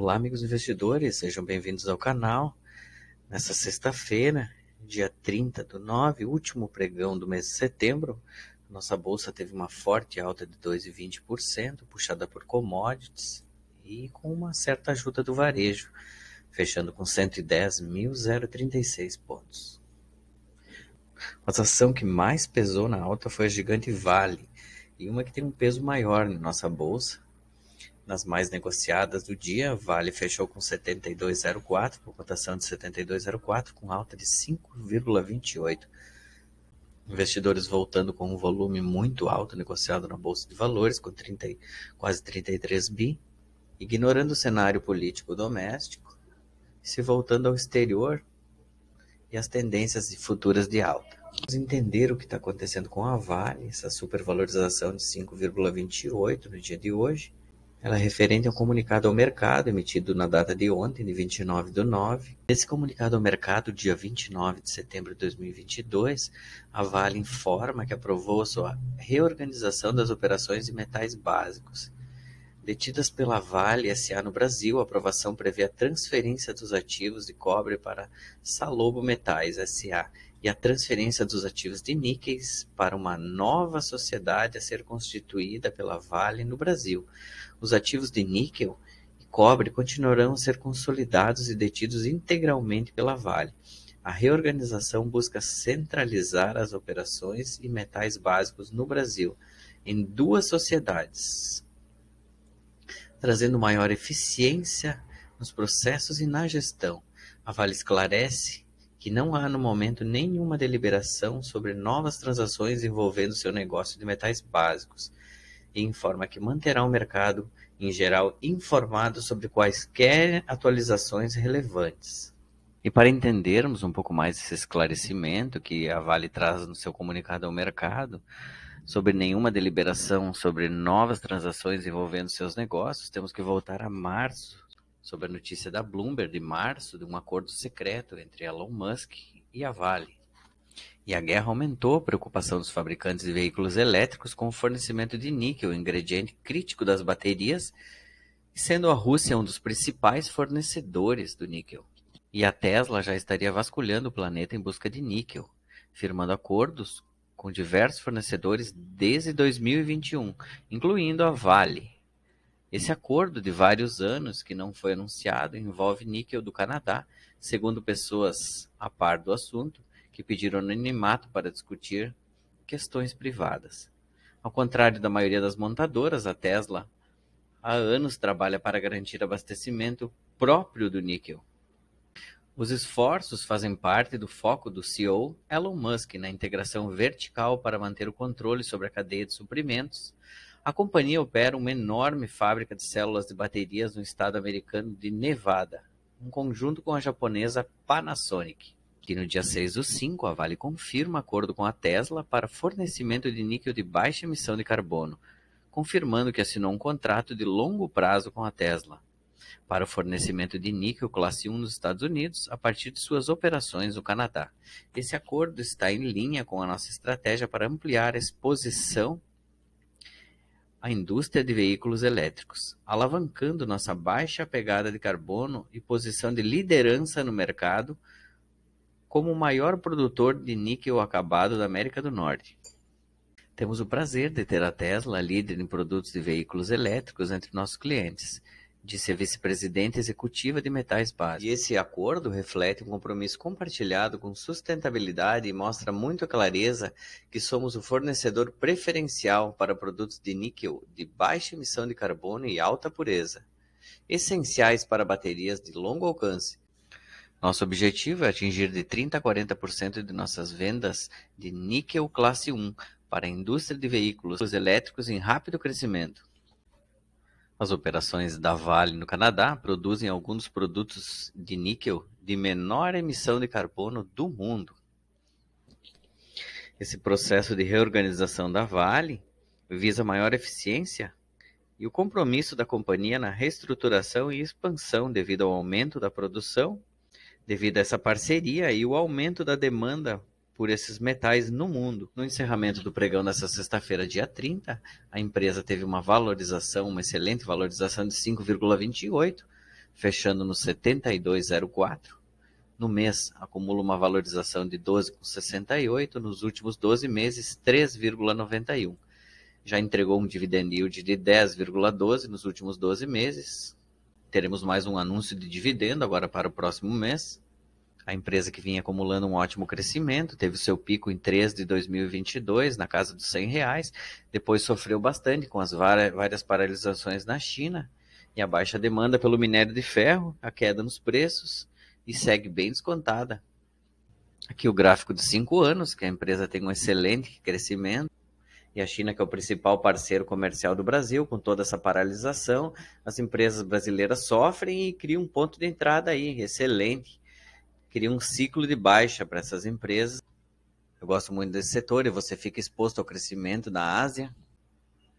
Olá, amigos investidores, sejam bem-vindos ao canal. Nessa sexta-feira, dia 30 do 9, último pregão do mês de setembro, nossa bolsa teve uma forte alta de 2,20%, puxada por commodities e com uma certa ajuda do varejo, fechando com 110.036 pontos. a ação que mais pesou na alta foi a gigante Vale, e uma que tem um peso maior na nossa bolsa, nas mais negociadas do dia. Vale fechou com 72,04, por cotação de 72,04, com alta de 5,28. Investidores voltando com um volume muito alto negociado na Bolsa de Valores, com 30, quase 33 bi, ignorando o cenário político doméstico, se voltando ao exterior e as tendências futuras de alta. Vamos entender o que está acontecendo com a Vale, essa supervalorização de 5,28 no dia de hoje, ela é referente a um comunicado ao mercado emitido na data de ontem, de 29 de nove. Nesse comunicado ao mercado, dia 29 de setembro de 2022, a Vale informa que aprovou sua reorganização das operações de metais básicos. Detidas pela Vale SA no Brasil, a aprovação prevê a transferência dos ativos de cobre para Salobo Metais SA e a transferência dos ativos de níqueis para uma nova sociedade a ser constituída pela Vale no Brasil. Os ativos de níquel e cobre continuarão a ser consolidados e detidos integralmente pela Vale. A reorganização busca centralizar as operações e metais básicos no Brasil em duas sociedades, trazendo maior eficiência nos processos e na gestão. A Vale esclarece que não há no momento nenhuma deliberação sobre novas transações envolvendo seu negócio de metais básicos, e informa que manterá o mercado, em geral, informado sobre quaisquer atualizações relevantes. E para entendermos um pouco mais esse esclarecimento que a Vale traz no seu comunicado ao mercado, sobre nenhuma deliberação sobre novas transações envolvendo seus negócios, temos que voltar a março sobre a notícia da Bloomberg de março de um acordo secreto entre Elon Musk e a Vale. E a guerra aumentou a preocupação dos fabricantes de veículos elétricos com o fornecimento de níquel, ingrediente crítico das baterias, sendo a Rússia um dos principais fornecedores do níquel. E a Tesla já estaria vasculhando o planeta em busca de níquel, firmando acordos com diversos fornecedores desde 2021, incluindo a Vale, esse acordo de vários anos que não foi anunciado envolve níquel do Canadá, segundo pessoas a par do assunto, que pediram anonimato para discutir questões privadas. Ao contrário da maioria das montadoras, a Tesla há anos trabalha para garantir abastecimento próprio do níquel. Os esforços fazem parte do foco do CEO Elon Musk na integração vertical para manter o controle sobre a cadeia de suprimentos, a companhia opera uma enorme fábrica de células de baterias no estado americano de Nevada, em conjunto com a japonesa Panasonic, no dia 6 do 5 a Vale confirma acordo com a Tesla para fornecimento de níquel de baixa emissão de carbono, confirmando que assinou um contrato de longo prazo com a Tesla para o fornecimento de níquel classe 1 nos Estados Unidos a partir de suas operações no Canadá. Esse acordo está em linha com a nossa estratégia para ampliar a exposição a indústria de veículos elétricos, alavancando nossa baixa pegada de carbono e posição de liderança no mercado como o maior produtor de níquel acabado da América do Norte. Temos o prazer de ter a Tesla líder em produtos de veículos elétricos entre nossos clientes de ser vice-presidente executiva de metais básicos. E esse acordo reflete um compromisso compartilhado com sustentabilidade e mostra muito clareza que somos o fornecedor preferencial para produtos de níquel de baixa emissão de carbono e alta pureza, essenciais para baterias de longo alcance. Nosso objetivo é atingir de 30% a 40% de nossas vendas de níquel classe 1 para a indústria de veículos elétricos em rápido crescimento. As operações da Vale no Canadá produzem alguns dos produtos de níquel de menor emissão de carbono do mundo. Esse processo de reorganização da Vale visa maior eficiência e o compromisso da companhia na reestruturação e expansão devido ao aumento da produção, devido a essa parceria e o aumento da demanda por esses metais no mundo. No encerramento do pregão nesta sexta-feira, dia 30, a empresa teve uma valorização, uma excelente valorização de 5,28, fechando no 72,04. No mês, acumula uma valorização de 12,68, nos últimos 12 meses, 3,91. Já entregou um dividend yield de 10,12 nos últimos 12 meses. Teremos mais um anúncio de dividendo agora para o próximo mês a empresa que vinha acumulando um ótimo crescimento, teve o seu pico em 3 de 2022, na casa dos 100 reais, depois sofreu bastante com as várias paralisações na China e a baixa demanda pelo minério de ferro, a queda nos preços e segue bem descontada. Aqui o gráfico de 5 anos, que a empresa tem um excelente crescimento, e a China, que é o principal parceiro comercial do Brasil, com toda essa paralisação, as empresas brasileiras sofrem e criam um ponto de entrada aí, excelente cria um ciclo de baixa para essas empresas. Eu gosto muito desse setor e você fica exposto ao crescimento da Ásia,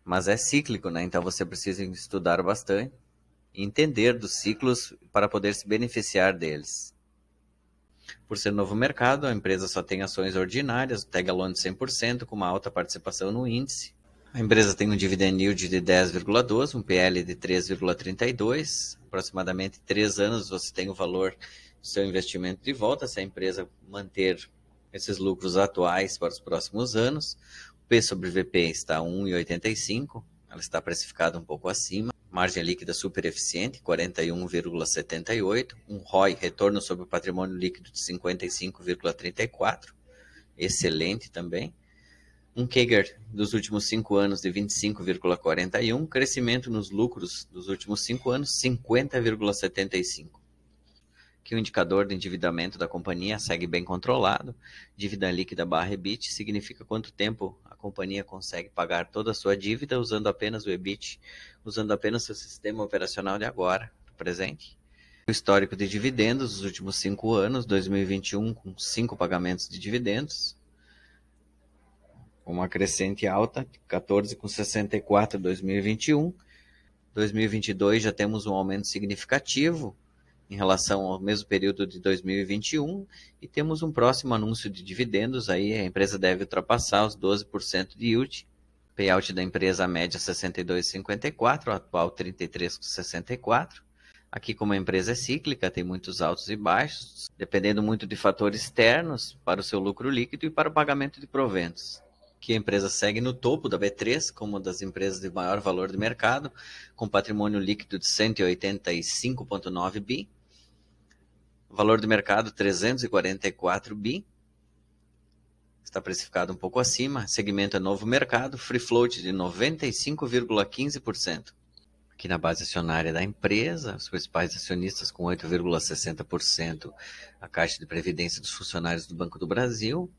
mas é cíclico, né? Então você precisa estudar bastante e entender dos ciclos para poder se beneficiar deles. Por ser novo mercado, a empresa só tem ações ordinárias, tag Tegalon de 100% com uma alta participação no índice. A empresa tem um dividend yield de 10,12, um PL de 3,32. Aproximadamente 3 anos você tem o valor seu investimento de volta, se a empresa manter esses lucros atuais para os próximos anos. O P sobre VP está 1,85, ela está precificada um pouco acima. Margem líquida super eficiente, 41,78. Um ROI, retorno sobre o patrimônio líquido de 55,34. Excelente também. Um CAGR dos últimos cinco anos de 25,41. Crescimento nos lucros dos últimos cinco anos, 50,75 que o indicador do endividamento da companhia segue bem controlado. Dívida líquida barra EBIT significa quanto tempo a companhia consegue pagar toda a sua dívida usando apenas o EBIT, usando apenas seu sistema operacional de agora, do presente. O histórico de dividendos dos últimos cinco anos, 2021 com cinco pagamentos de dividendos, uma crescente alta, 14,64 em 2021. 2022 já temos um aumento significativo, em relação ao mesmo período de 2021 e temos um próximo anúncio de dividendos aí a empresa deve ultrapassar os 12% de yield payout da empresa média 62,54 atual 33,64 Aqui, como a empresa é cíclica, tem muitos altos e baixos, dependendo muito de fatores externos para o seu lucro líquido e para o pagamento de proventos. Que a empresa segue no topo da B3 como uma das empresas de maior valor de mercado, com patrimônio líquido de 185,9 bi, Valor do mercado 344 bi. Está precificado um pouco acima. Segmento é novo mercado, free float de 95,15%. Aqui na base acionária da empresa, os principais acionistas com 8,60%, a Caixa de Previdência dos Funcionários do Banco do Brasil,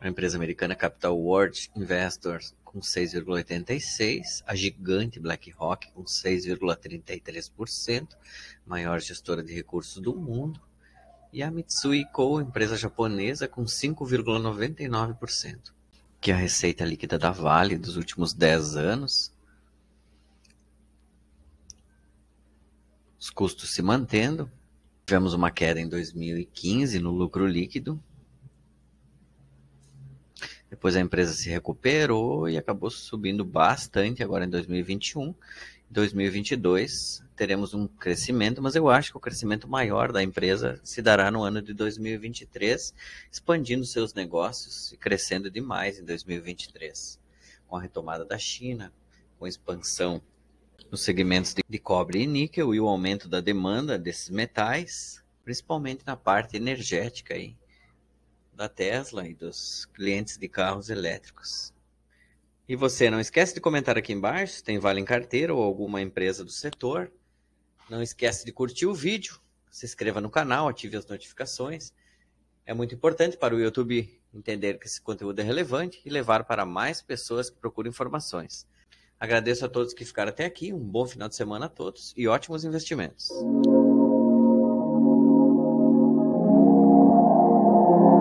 a empresa americana Capital World Investors com 6,86%, a gigante BlackRock com 6,33%, maior gestora de recursos do mundo, e a Mitsui Co., empresa japonesa com 5,99%, que é a receita líquida da Vale dos últimos 10 anos. Os custos se mantendo. Tivemos uma queda em 2015 no lucro líquido. Depois a empresa se recuperou e acabou subindo bastante agora em 2021 2022 teremos um crescimento, mas eu acho que o crescimento maior da empresa se dará no ano de 2023, expandindo seus negócios e crescendo demais em 2023, com a retomada da China, com a expansão nos segmentos de cobre e níquel e o aumento da demanda desses metais, principalmente na parte energética aí, da Tesla e dos clientes de carros elétricos. E você não esquece de comentar aqui embaixo se tem vale em carteira ou alguma empresa do setor. Não esquece de curtir o vídeo, se inscreva no canal, ative as notificações. É muito importante para o YouTube entender que esse conteúdo é relevante e levar para mais pessoas que procuram informações. Agradeço a todos que ficaram até aqui, um bom final de semana a todos e ótimos investimentos.